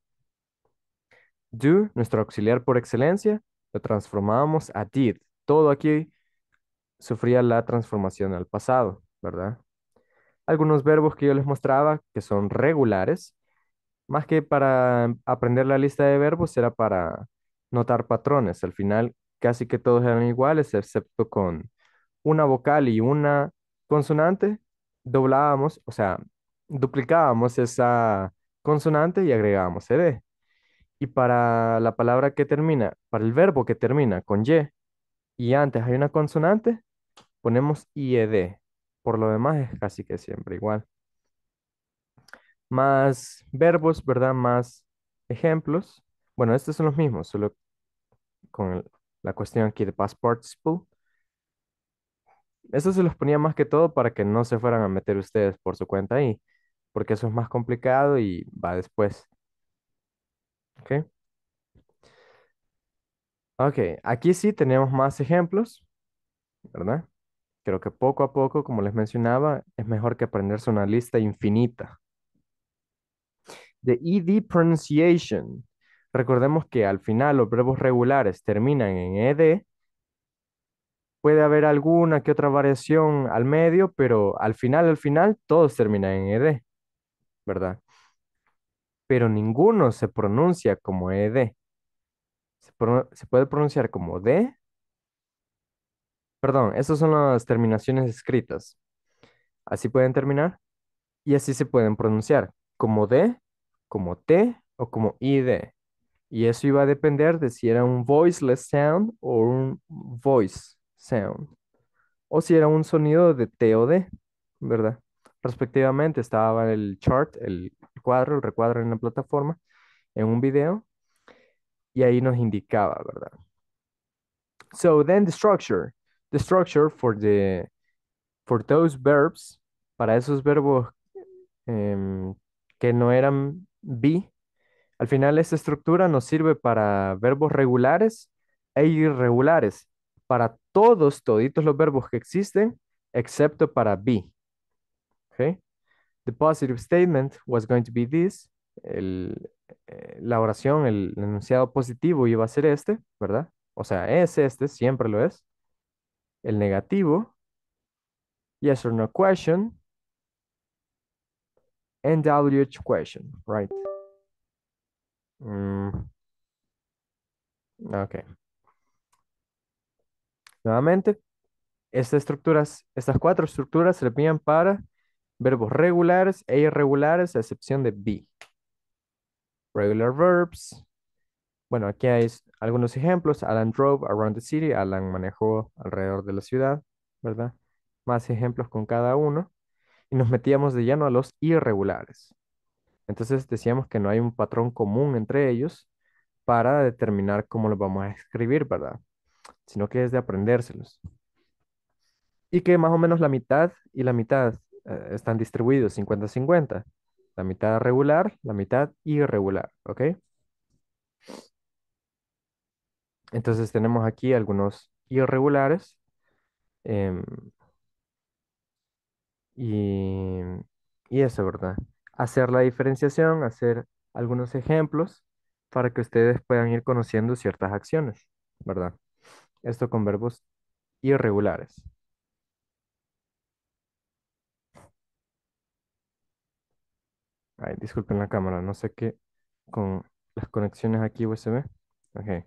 Do, nuestro auxiliar por excelencia, lo transformamos a did. Todo aquí sufría la transformación al pasado, ¿verdad? Algunos verbos que yo les mostraba que son regulares, más que para aprender la lista de verbos, era para notar patrones. Al final, casi que todos eran iguales, excepto con una vocal y una consonante, doblábamos, o sea, duplicábamos esa consonante y agregábamos ed. Y para la palabra que termina, para el verbo que termina con y y antes hay una consonante, ponemos ied. Por lo demás es casi que siempre igual. Más verbos, ¿verdad? Más ejemplos. Bueno, estos son los mismos, solo con la cuestión aquí de past participle eso se los ponía más que todo para que no se fueran a meter ustedes por su cuenta ahí, porque eso es más complicado y va después. ¿Ok? Ok, aquí sí tenemos más ejemplos, ¿verdad? Creo que poco a poco, como les mencionaba, es mejor que aprenderse una lista infinita. The ED pronunciation. Recordemos que al final los verbos regulares terminan en ED puede haber alguna que otra variación al medio, pero al final, al final, todos terminan en ED, ¿verdad? Pero ninguno se pronuncia como ED. Se, puede pronunciar como D. Perdón, esas son las terminaciones escritas. Así pueden terminar y así se pueden pronunciar como D, como T o como ID. Y eso iba a depender de si era un voiceless sound o un voice sound, o si era un sonido de T o D, ¿verdad? Respectivamente estaba el chart, el cuadro, el recuadro en la plataforma, en un video, y ahí nos indicaba, ¿verdad? So then the structure, the structure for the for those verbs, para esos verbos em, que no eran be, al final esta estructura nos sirve para verbos regulares e irregulares para todos, toditos los verbos que existen, excepto para be. Okay? The positive statement was going to be this. Eh, la oración, el enunciado positivo iba a ser este, ¿verdad? O sea, es este, siempre lo es. El negativo. Yes or no question. NWH question, right? Mm. Ok. Okay. Nuevamente, estas estructuras, estas cuatro estructuras servían para verbos regulares e irregulares, a excepción de be. Regular verbs. Bueno, aquí hay algunos ejemplos. Alan drove around the city. Alan manejó alrededor de la ciudad, ¿verdad? Más ejemplos con cada uno. Y nos metíamos de lleno a los irregulares. Entonces decíamos que no hay un patrón común entre ellos para determinar cómo lo vamos a escribir, ¿verdad? sino que es de aprendérselos. Y que más o menos la mitad y la mitad eh, están distribuidos, 50-50. La mitad regular, la mitad irregular, ¿ok? Entonces tenemos aquí algunos irregulares. Em, y, y eso, ¿verdad? Hacer la diferenciación, hacer algunos ejemplos para que ustedes puedan ir conociendo ciertas acciones, ¿verdad? Esto con verbos irregulares. Ay, disculpen la cámara, no sé qué con las conexiones aquí USB. Ok.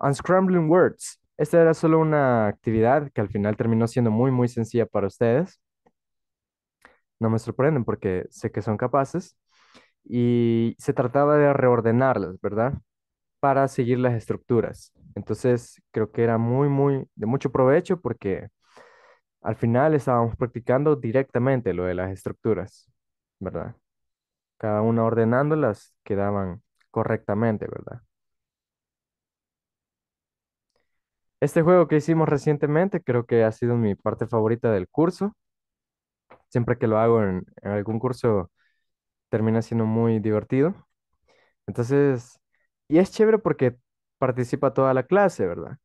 Unscrambling words. Esta era solo una actividad que al final terminó siendo muy, muy sencilla para ustedes. No me sorprenden porque sé que son capaces. Y se trataba de reordenarlas, ¿verdad? Para seguir las estructuras. Entonces, creo que era muy, muy de mucho provecho porque al final estábamos practicando directamente lo de las estructuras, ¿verdad? Cada una ordenándolas quedaban correctamente, ¿verdad? Este juego que hicimos recientemente creo que ha sido mi parte favorita del curso. Siempre que lo hago en, en algún curso termina siendo muy divertido. Entonces, y es chévere porque participa toda la clase, ¿verdad?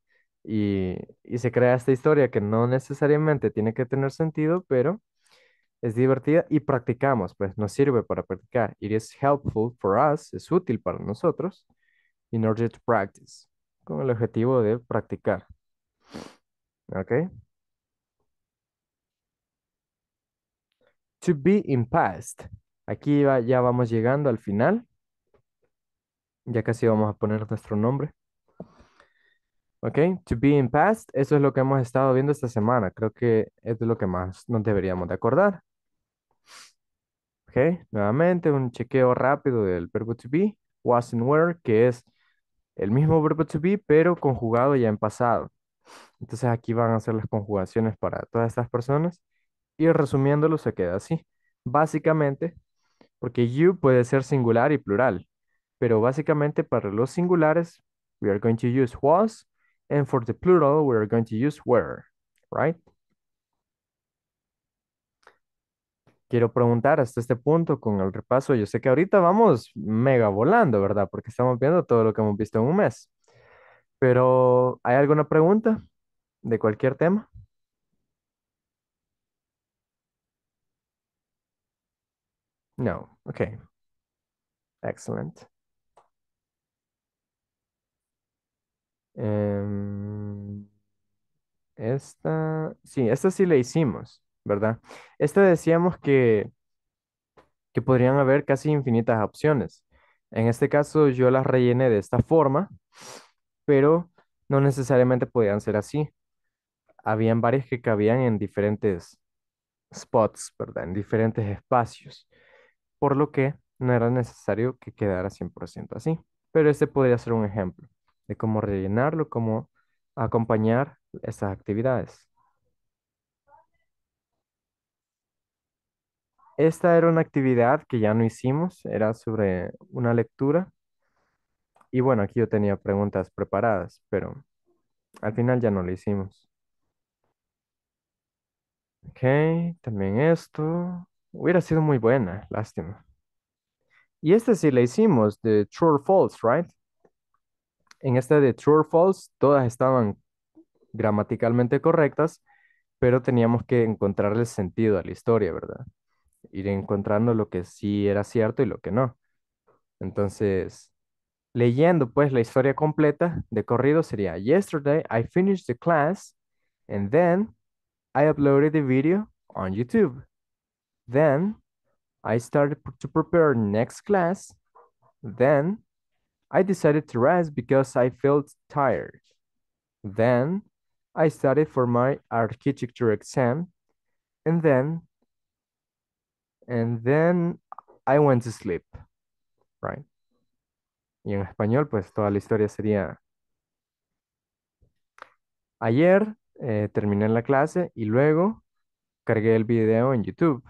Y, se crea esta historia que no necesariamente tiene que tener sentido, pero es divertida y practicamos, pues nos sirve para practicar. It is helpful for us, es útil para nosotros, in order to practice, con el objetivo de practicar. ¿Ok? To be in past. Aquí ya vamos llegando al final. Ya casi vamos a poner nuestro nombre. ¿Ok? To be in past, eso es lo que hemos estado viendo esta semana. Creo que es lo que más nos deberíamos de acordar. ¿Ok? Nuevamente, un chequeo rápido del verbo to be. Was and were, que es el mismo verbo to be, pero conjugado ya en pasado. Entonces aquí van a ser las conjugaciones para todas estas personas. Y resumiéndolo se queda así. Básicamente, porque you puede ser singular y plural. Pero básicamente para los singulares, we are going to use was And for the plural, we're going to use where, right? Quiero preguntar hasta este punto con el repaso. Yo sé que ahorita vamos mega volando, ¿verdad? Porque estamos viendo todo lo que hemos visto en un mes. Pero, ¿hay alguna pregunta de cualquier tema? No. Okay. Excellent. Em, esta, sí, esta sí la hicimos, ¿verdad? Esta decíamos que, que podrían haber casi infinitas opciones. En este caso yo las rellené de esta forma, pero no necesariamente podían ser así. Habían varias que cabían en diferentes spots, ¿verdad? En diferentes espacios, por lo que no era necesario que quedara 100% así. Pero este podría ser un ejemplo de cómo rellenarlo, cómo acompañar esas actividades. Esta era una actividad que ya no hicimos, era sobre una lectura. Y bueno, aquí yo tenía preguntas preparadas, pero al final ya no lo hicimos. Ok, también esto. Hubiera sido muy buena, lástima. Y este sí la hicimos, de true or false, right? en esta de true or false, todas estaban gramaticalmente correctas, pero teníamos que encontrarle sentido a la historia, ¿verdad? Ir encontrando lo que sí era cierto y lo que no. Entonces, leyendo pues la historia completa de corrido sería Yesterday I finished the class and then I uploaded the video on YouTube. Then I started to prepare next class. Then I decided to rest because I felt tired. Then I studied for my architecture exam and then and then I went to sleep. Right. Y en español, pues toda la historia sería. Ayer eh, terminé la clase y luego cargué el video en YouTube.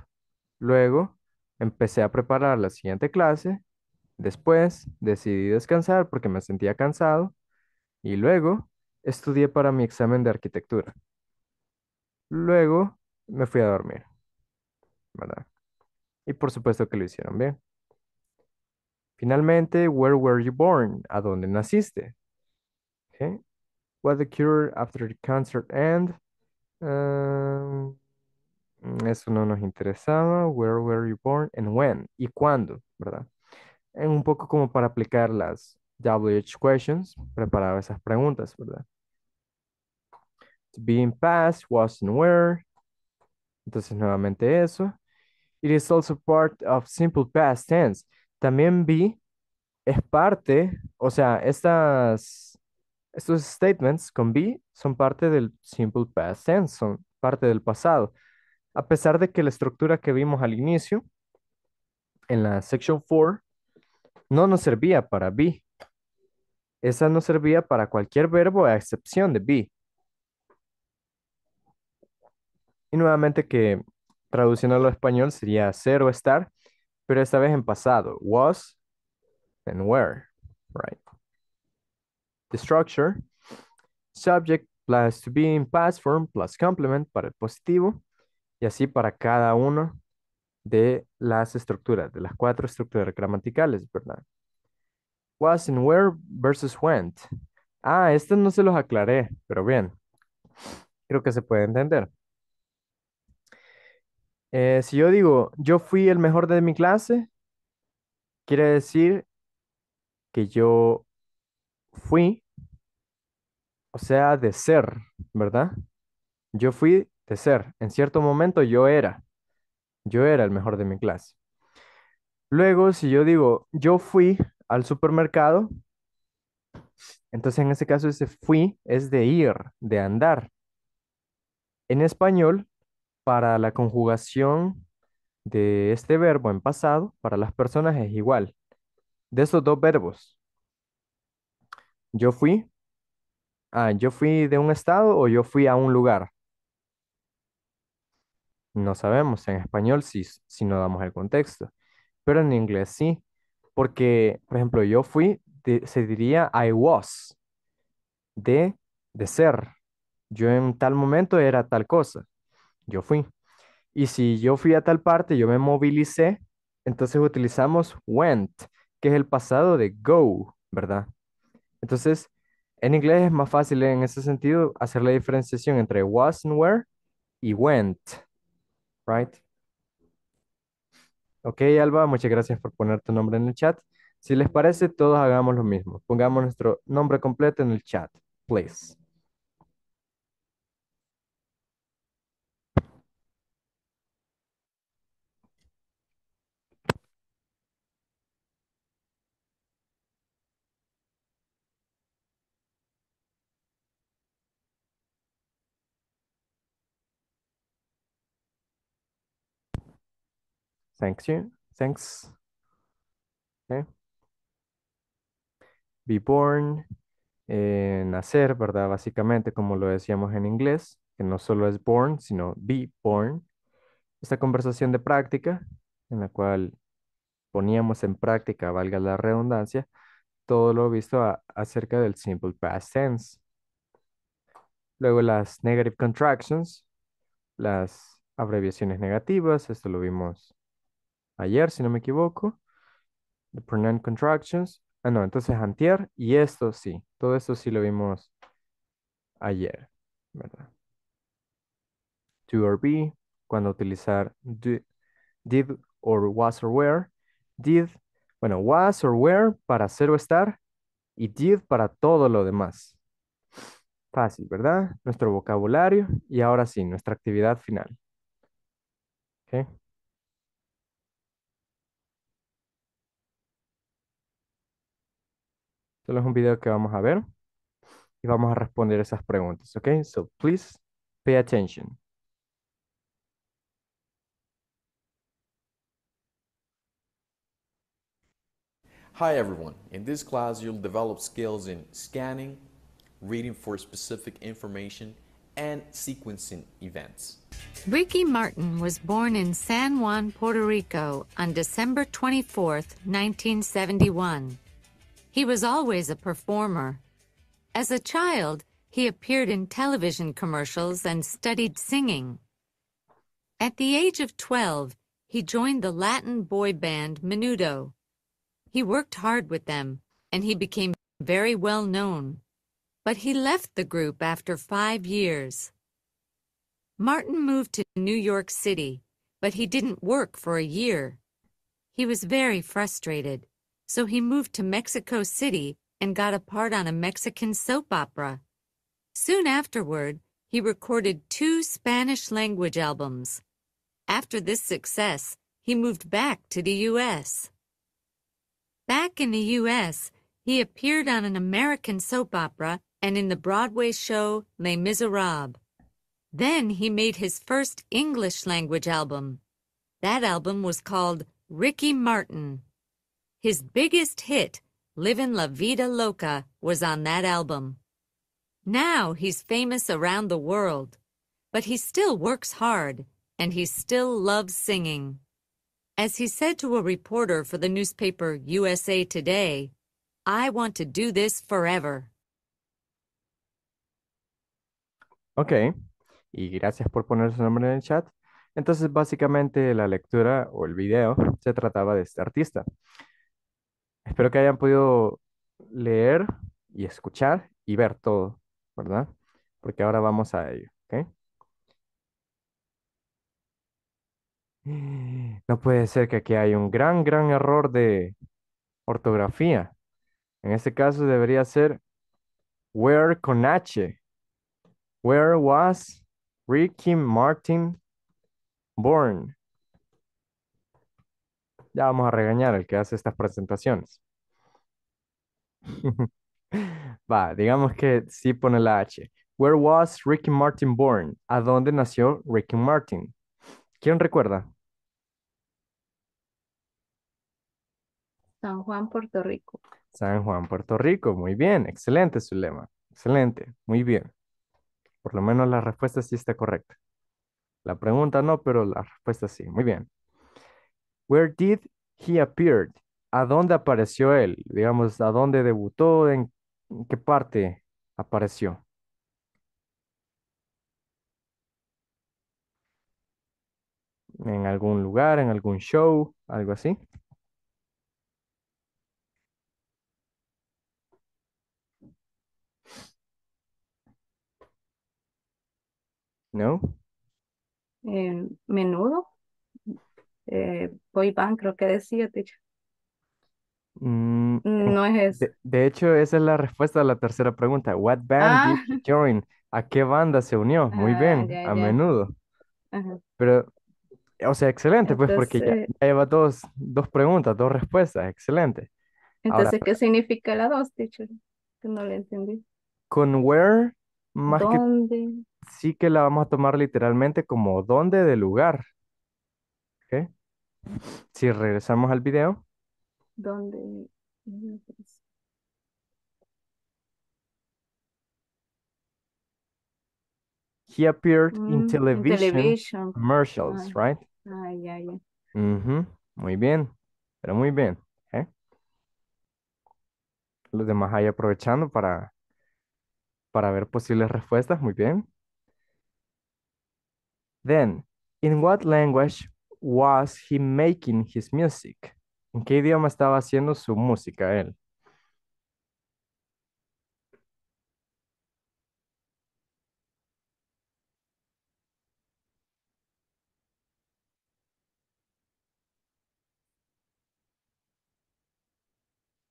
Luego empecé a preparar la siguiente clase Después decidí descansar porque me sentía cansado y luego estudié para mi examen de arquitectura. Luego me fui a dormir, ¿verdad? Y por supuesto que lo hicieron bien. Finalmente, where were you born? ¿A dónde naciste? Okay. What the cure after the concert end? Mm, eso no nos interesaba. Where were you born and when? ¿Y cuándo? ¿Verdad? un poco como para aplicar las WH questions, Preparar esas preguntas, ¿verdad? To be in past, was and where. Entonces, nuevamente eso. It is also part of simple past tense. También be es parte, o sea, estas, estos statements con be son parte del simple past tense, son parte del pasado. A pesar de que la estructura que vimos al inicio, en la section 4, no nos servía para be. Esa no servía para cualquier verbo a excepción de be. Y nuevamente que traduciéndolo al español sería ser o estar, pero esta vez en pasado. Was and were, right? The structure, subject plus to be in past form plus complement para el positivo y así para cada uno de las estructuras, de las cuatro estructuras gramaticales, ¿verdad? Was and where versus went. Ah, estos no se los aclaré, pero bien. Creo que se puede entender. Eh, si yo digo, yo fui el mejor de mi clase, quiere decir que yo fui, o sea, de ser, ¿verdad? Yo fui de ser. En cierto momento yo era. Yo era el mejor de mi clase. Luego, si yo digo, yo fui al supermercado, entonces en ese caso ese fui es de ir, de andar. En español, para la conjugación de este verbo en pasado, para las personas es igual. De esos dos verbos. Yo fui. Ah, yo fui de un estado o yo fui a un lugar. No sabemos en español si, si no damos el contexto, pero en inglés sí, porque, por ejemplo, yo fui, se diría I was, de, de ser. Yo en tal momento era tal cosa, yo fui. Y si yo fui a tal parte, yo me movilicé, entonces utilizamos went, que es el pasado de go, ¿verdad? Entonces, en inglés es más fácil en ese sentido hacer la diferenciación entre was and where y went right? Ok, Alba, muchas gracias por poner tu nombre en el chat. Si les parece, todos hagamos lo mismo. Pongamos nuestro nombre completo en el chat, please. Thank you. Thanks. Be born, eh, nacer, ¿verdad? Básicamente, como lo decíamos en inglés, que no solo es born, sino be born. Esta conversación de práctica, en la cual poníamos en práctica, valga la redundancia, todo lo visto acerca del simple past tense. Luego las negative contractions, las abreviaciones negativas, esto lo vimos ayer, si no me equivoco. The pronoun Contractions. Ah, no, entonces antier. Y esto sí, todo esto sí lo vimos ayer, ¿verdad? To or be, cuando utilizar did or was or were. Did, bueno, was or were para ser o estar. Y did para todo lo demás. Fácil, ¿verdad? Nuestro vocabulario y ahora sí, nuestra actividad final. Okay. Solo es un video que vamos a ver y vamos a responder esas preguntas, ¿ok? So please pay attention. Hi everyone, in this class you'll develop skills in scanning, reading for specific information, and sequencing events. Ricky Martin was born in San Juan, Puerto Rico on December 24, 1971. He was always a performer. As a child, he appeared in television commercials and studied singing. At the age of 12, he joined the Latin boy band Menudo. He worked hard with them, and he became very well known. But he left the group after five years. Martin moved to New York City, but he didn't work for a year. He was very frustrated so he moved to Mexico City and got a part on a Mexican soap opera. Soon afterward, he recorded two Spanish language albums. After this success, he moved back to the U.S. Back in the U.S., he appeared on an American soap opera and in the Broadway show Les Miserables. Then he made his first English language album. That album was called Ricky Martin. His biggest hit, Livin' La Vida Loca, was on that album. Now he's famous around the world, but he still works hard and he still loves singing. As he said to a reporter for the newspaper USA Today, I want to do this forever. Ok, y gracias por poner su nombre en el chat. Entonces, básicamente la lectura o el video se trataba de este artista. Espero que hayan podido leer y escuchar y ver todo, ¿verdad? Porque ahora vamos a ello, ¿ok? No puede ser que aquí hay un gran, gran error de ortografía. En este caso debería ser where con H. Where was Ricky Martin born? Ya vamos a regañar al que hace estas presentaciones. Va, digamos que sí pone la H. Where was Ricky Martin born? ¿A dónde nació Ricky Martin? ¿Quién recuerda? San Juan, Puerto Rico. San Juan, Puerto Rico. Muy bien, excelente su lema. Excelente, muy bien. Por lo menos la respuesta sí está correcta. La pregunta no, pero la respuesta sí. Muy bien. Where did he appeared? ¿A dónde apareció él? Digamos, ¿a dónde debutó? ¿En qué parte apareció? ¿En algún lugar? ¿En algún show? ¿Algo así? ¿No? Eh, menudo. Eh, voy boy band, creo que decía, teacher. Mm, mm, no es eso. De, hecho, esa es la respuesta a la tercera pregunta. What band ah. did you join? ¿A qué banda se unió? Muy ah, bien, a menudo. Pero, o sea, excelente, pues, porque ya, lleva dos, dos preguntas, dos respuestas, excelente. Entonces, ¿qué significa la dos, teacher? Que no le entendí. Con where, más que sí que la vamos a tomar literalmente como dónde de lugar. Si regresamos al video. Donde... He appeared in mm, television, commercials, ah, right? Ay, ah, Muy bien, pero muy bien. ¿eh? Los demás ahí aprovechando para, para ver posibles respuestas. Muy bien. Then, in what language was he making his music? ¿En qué idioma estaba haciendo su música él?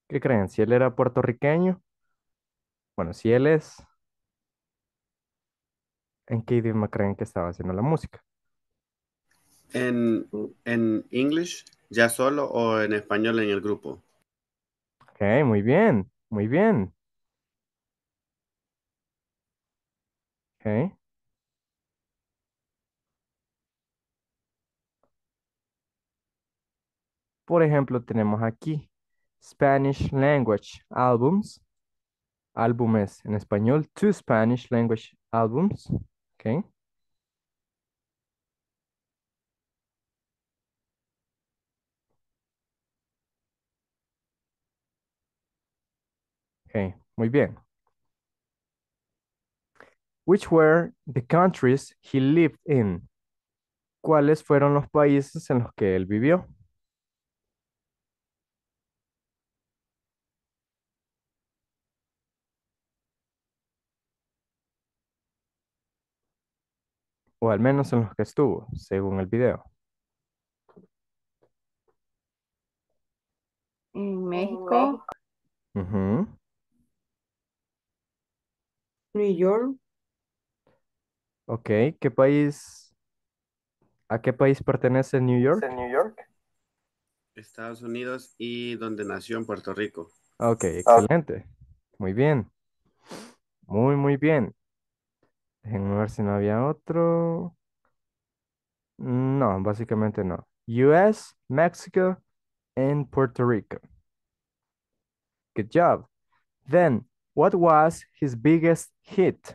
¿Qué creen? Si él era puertorriqueño, bueno, si él es, ¿en qué idioma creen que estaba haciendo la música? en, en English ya solo o en español en el grupo. Ok, muy bien, muy bien. Okay. Por ejemplo, tenemos aquí Spanish Language Albums, álbumes en español, two Spanish Language Albums, okay. muy bien. Which were the countries he lived in? ¿Cuáles fueron los países en los que él vivió? o al menos en los que estuvo, según el video. México. New York, Ok, ¿qué país, a qué país pertenece New York? New York? Estados Unidos y donde nació en Puerto Rico. Ok, excelente. Muy bien, muy, muy bien. Déjenme ver si no había otro. No, básicamente no. US, Mexico, and Puerto Rico. Good job. Then, What was his biggest hit?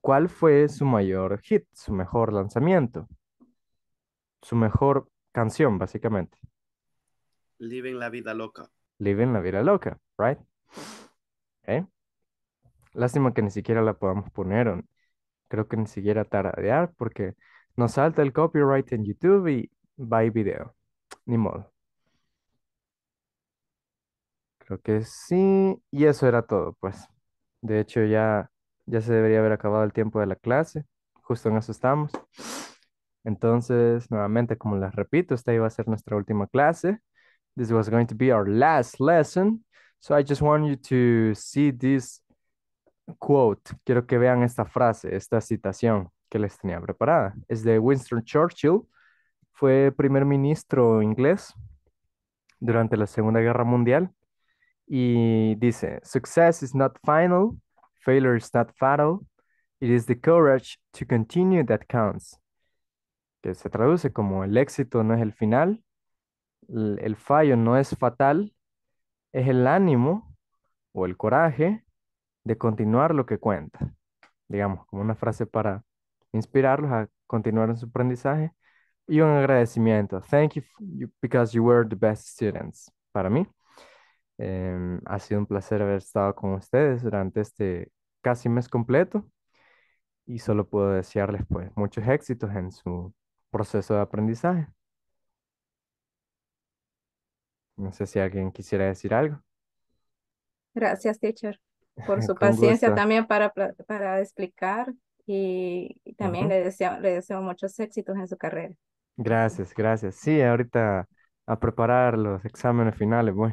¿Cuál fue su mayor hit, su mejor lanzamiento? Su mejor canción, básicamente. Living la vida loca. Living la vida loca, right? Lástima que ni siquiera la podamos poner. Creo que ni siquiera taradear porque nos salta el copyright en YouTube y va video. Ni modo. Creo que sí. Y eso era todo, pues. De hecho, ya, ya se debería haber acabado el tiempo de la clase. Justo en eso estamos. Entonces, nuevamente, como les repito, esta iba a ser nuestra última clase. This was going to be our last lesson. So I just want you to see this quote. Quiero que vean esta frase, esta citación que les tenía preparada. Es de Winston Churchill. Fue primer ministro inglés durante la Segunda Guerra Mundial y dice, success is not final, failure is not fatal, it is the courage to continue that counts. Que se traduce como el éxito no es el final, el, fallo no es fatal, es el ánimo o el coraje de continuar lo que cuenta. Digamos, como una frase para inspirarlos a continuar en su aprendizaje y un agradecimiento. Thank you because you were the best students. Para mí. Em, ha sido un placer haber estado con ustedes durante este casi mes completo y solo puedo desearles pues muchos éxitos en su proceso de aprendizaje. No sé si alguien quisiera decir algo. Gracias, teacher, por su paciencia también para, para explicar y, también le, deseo, le deseo muchos éxitos en su carrera. Gracias, gracias. Sí, ahorita a preparar los exámenes finales, voy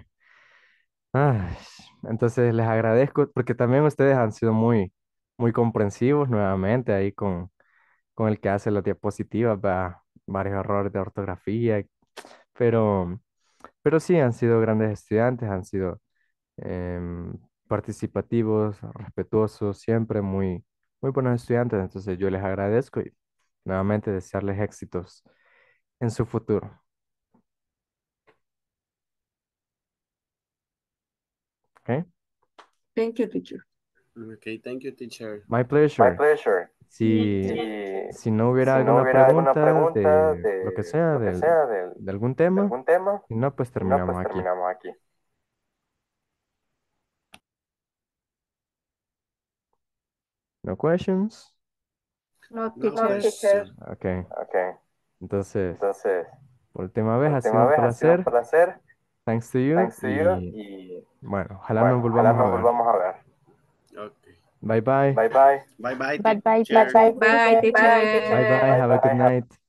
entonces les agradezco porque también ustedes han sido muy, muy comprensivos nuevamente ahí con, el que hace las diapositivas, va, varios errores de ortografía, pero, pero sí han sido grandes estudiantes, han sido em, participativos, respetuosos, siempre muy, muy buenos estudiantes, entonces yo les agradezco y nuevamente desearles éxitos en su futuro. Okay. Thank you, teacher. Okay, thank you, teacher. My pleasure. My pleasure. Si, si no hubiera, alguna, pregunta de, lo que sea, de algún tema, si no, pues, pues terminamos, aquí. No questions? No, teacher. okay. okay. Entonces, Entonces, por última vez, Ha sido un placer. Thanks to you. Thanks to you. Y, bueno, ojalá bueno, nos volvamos, ojalá a, nos volvamos a ver. Okay. Bye bye. Bye bye. Bye bye. Bye bye. Bye bye. Bye bye. Bye bye. Have a good night.